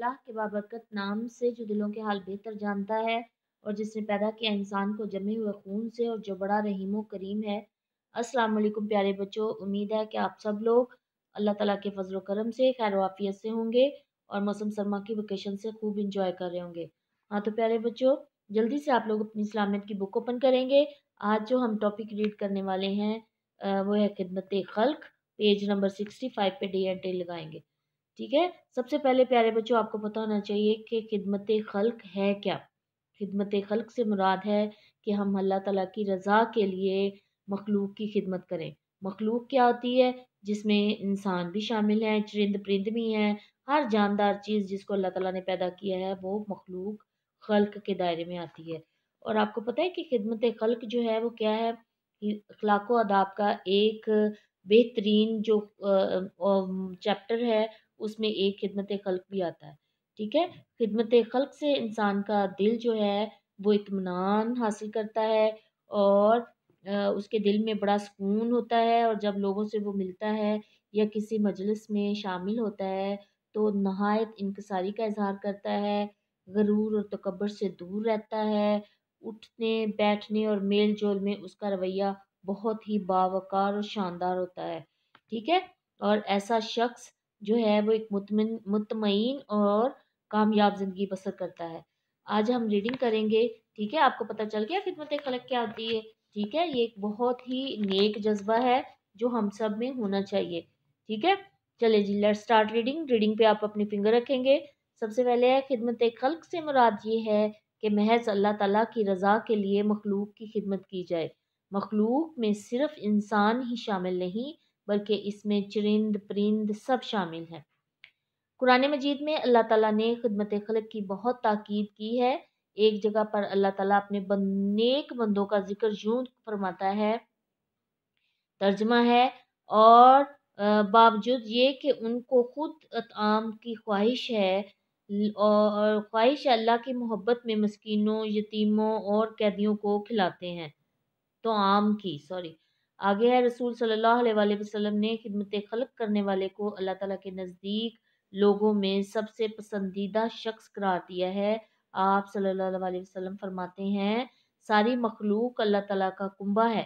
अल्लाह के बाबरकत नाम से जो दिलों के हाल बेहतर जानता है और जिसने पैदा किया इंसान को जमे हुए खून से और जो बड़ा रहीम करीम है अस्सलाम वालेकुम प्यारे बच्चों उम्मीद है कि आप सब लोग अल्लाह ताला के फजल करम से खैर वाफियत से होंगे और मौसम सरमा की वेकेशन से खूब इंजॉय कर रहे होंगे हाँ तो प्यारे बच्चों जल्दी से आप लोग अपनी सलामत की बुक ओपन करेंगे आज जो हम टॉपिक रीड करने वाले हैं वो है खिदमत खल्क पेज नंबर सिक्सटी फाइव पे डी एंड लगाएंगे ठीक है सबसे पहले प्यारे बच्चों आपको पता होना चाहिए कि खिदमत खल्क है क्या खिदमत खल्क से मुराद है कि हम अल्लाह तला की रज़ा के लिए मखलूक की खिदमत करें मखलूक क्या होती है जिसमें इंसान भी शामिल हैं चरिंद परिंद भी हैं हर जानदार चीज़ जिसको अल्लाह तला ने पैदा किया है वो मखलूक खल्क के दायरे में आती है और आपको पता है कि खिदमत खल्क जो है वो क्या है अखलाक अदाब का एक बेहतरीन जो चैप्टर है उसमें एक खिदमत खल्क भी आता है ठीक है खिदमत खल्क से इंसान का दिल जो है वो इतमान हासिल करता है और उसके दिल में बड़ा सुकून होता है और जब लोगों से वो मिलता है या किसी मजलिस में शामिल होता है तो नहायत इनकसारी का इजहार करता है गरूर और तकबर से दूर रहता है उठने बैठने और मेल जोल में उसका रवैया बहुत ही बावकार और शानदार होता है ठीक है और ऐसा शख्स जो है वो एक मुतमिन मुतमईन और कामयाब ज़िंदगी बसर करता है आज हम रीडिंग करेंगे ठीक है आपको पता चल गया खिदमत खलक क्या होती है ठीक है ये एक बहुत ही नेक जज्बा है जो हम सब में होना चाहिए ठीक है चले जी लेट स्टार्ट रीडिंग रीडिंग पे आप अपनी फिंगर रखेंगे सबसे पहले है खिदमत खलक से मुराद ये है कि महज अल्लाह तला की रज़ा के लिए मखलूक की खिदमत की जाए मखलूक में सिर्फ इंसान ही शामिल नहीं बल्कि इसमें चरिंद परिंद सब शामिल हैं कुरान मजीद में अल्लाह ताला ने खदमत खलक की बहुत ताकीद की है एक जगह पर अल्लाह ताला अपने बंद, नेक बंदों का जिक्र यूं फरमाता है तर्जमा है और बावजूद ये कि उनको खुद आम की ख्वाहिश है और ख्वाहिश अल्लाह की मोहब्बत में मस्किनों यतीमों और कैदियों को खिलाते हैं तो आम की सॉरी आगे है रसूल सल्लल्लाहु अलैहि वसल्लम ने खिदमत खलक करने वाले को अल्लाह ताला के नज़दीक लोगों में सबसे पसंदीदा शख्स करार दिया है आप सल्लल्लाहु अलैहि वसल्लम फरमाते हैं सारी मखलूक अल्लाह ताला का कुंबा है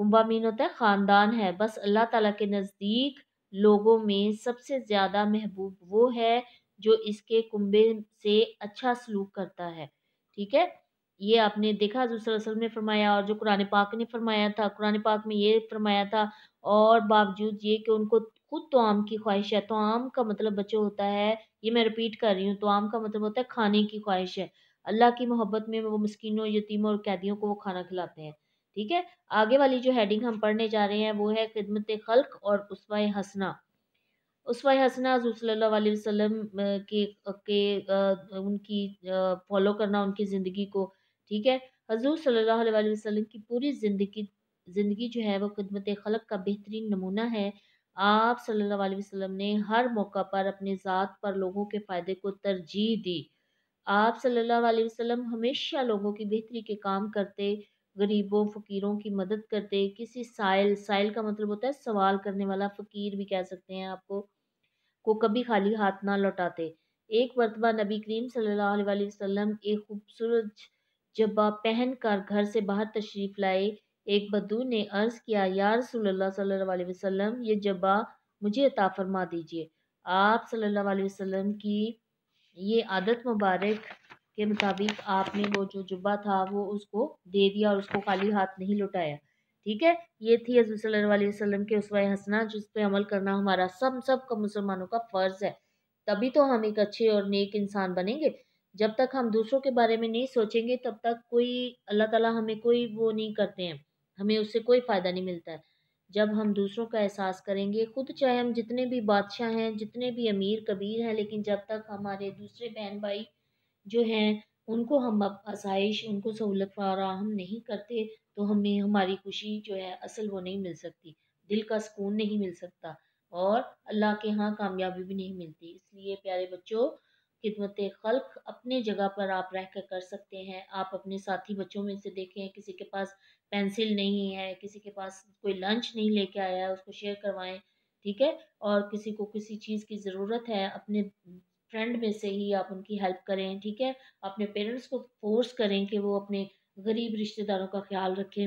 कुंबा मीन होता है ख़ानदान है बस अल्लाह ताला के नज़दीक लोगों में सबसे ज़्यादा महबूब वो है जो इसके कुंबे से अच्छा सलूक करता है ठीक है ये आपने देखा हजूर ने फरमाया और जो कुरान पाक ने फरमाया था कुरान पाक में ये फरमाया था और बावजूद ये कि उनको खुद तो आम की ख्वाहिश है तो आम का मतलब बच्चों होता है ये मैं रिपीट कर रही हूँ तो आम का मतलब होता है खाने की ख्वाहिश है अल्लाह की मोहब्बत में वो मस्किनों यतीमों और कैदियों को वो खाना खिलाते हैं ठीक है आगे वाली जो हेडिंग हम पढ़ने जा रहे हैं वो है खिदमत खल्क और उसवा हसना उसवा हसना सल्ला वसलम के, के उनकी फॉलो करना उनकी ज़िंदगी को ठीक है हजूर सल्लल्लाहु अलैहि वसल्लम की पूरी ज़िंदगी ज़िंदगी जो है वो खदमत खलक का बेहतरीन नमूना है आप सल्लल्लाहु अलैहि वसल्लम ने हर मौका पर अपने ज़ात पर लोगों के फ़ायदे को तरजीह दी आप सल्लल्लाहु अलैहि वसल्लम हमेशा लोगों की बेहतरी के काम करते गरीबों फ़कीरों की मदद करते किसी साइल साइल का मतलब होता है सवाल करने वाला फ़कीर भी कह सकते हैं आपको को कभी खाली हाथ ना लौटाते एक मरतबा नबी करीम सल्ला वसलम एक खूबसूरत जब आप पहन कर घर से बाहर तशरीफ़ लाए एक बदू ने अर्ज़ किया यार सल्लल्लाहु सल्ला ये जबा मुझे अता फरमा दीजिए आप सल्लल्लाहु अलैहि वसल्लम की ये आदत मुबारक के मुताबिक आपने वो जो जुबा था वो उसको दे दिया और उसको खाली हाथ नहीं लुटाया ठीक है ये थी हजू सल्ला वसलम के उसवा हंसना जिस पर अमल करना हमारा सब सब का मुसलमानों का फ़र्ज़ है तभी तो हम एक अच्छे और नेक इंसान बनेंगे जब तक हम दूसरों के बारे में नहीं सोचेंगे तब तक कोई अल्लाह ताला हमें कोई वो नहीं करते हैं हमें उससे कोई फ़ायदा नहीं मिलता है जब हम दूसरों का एहसास करेंगे खुद चाहे हम जितने भी बादशाह हैं जितने भी अमीर कबीर हैं लेकिन जब तक हमारे दूसरे बहन भाई जो हैं उनको हम आसाइश उनको सहूलत फराहम नहीं करते तो हमें हमारी खुशी जो है असल वो नहीं मिल सकती दिल का सुकून नहीं मिल सकता और अल्लाह के यहाँ कामयाबी भी नहीं मिलती इसलिए प्यारे बच्चों खिदमत खल्क अपने जगह पर आप रह कर कर सकते हैं आप अपने साथी बच्चों में से देखें किसी के पास पेंसिल नहीं है किसी के पास कोई लंच नहीं लेके आया है उसको शेयर करवाएं ठीक है और किसी को किसी चीज़ की ज़रूरत है अपने फ्रेंड में से ही आप उनकी हेल्प करें ठीक है अपने पेरेंट्स को फोर्स करें कि वो अपने गरीब रिश्तेदारों का ख्याल रखें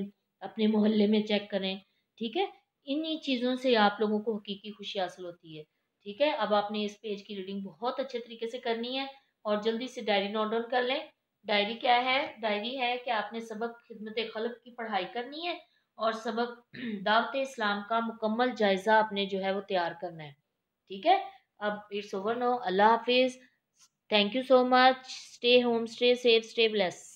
अपने मोहल्ले में चेक करें ठीक है इन्हीं चीज़ों से आप लोगों को हकीकी खुशी हासिल होती है ठीक है अब आपने इस पेज की रीडिंग बहुत अच्छे तरीके से करनी है और जल्दी से डायरी नोट डाउन कर लें डायरी क्या है डायरी है कि आपने सबक खिदमत खलब की पढ़ाई करनी है और सबक दावत इस्लाम का मुकम्मल जायज़ा आपने जो है वो तैयार करना है ठीक है अब इट्स ओवर नो अल्लाह हाफिज़ thank you so much stay home stay safe stay bless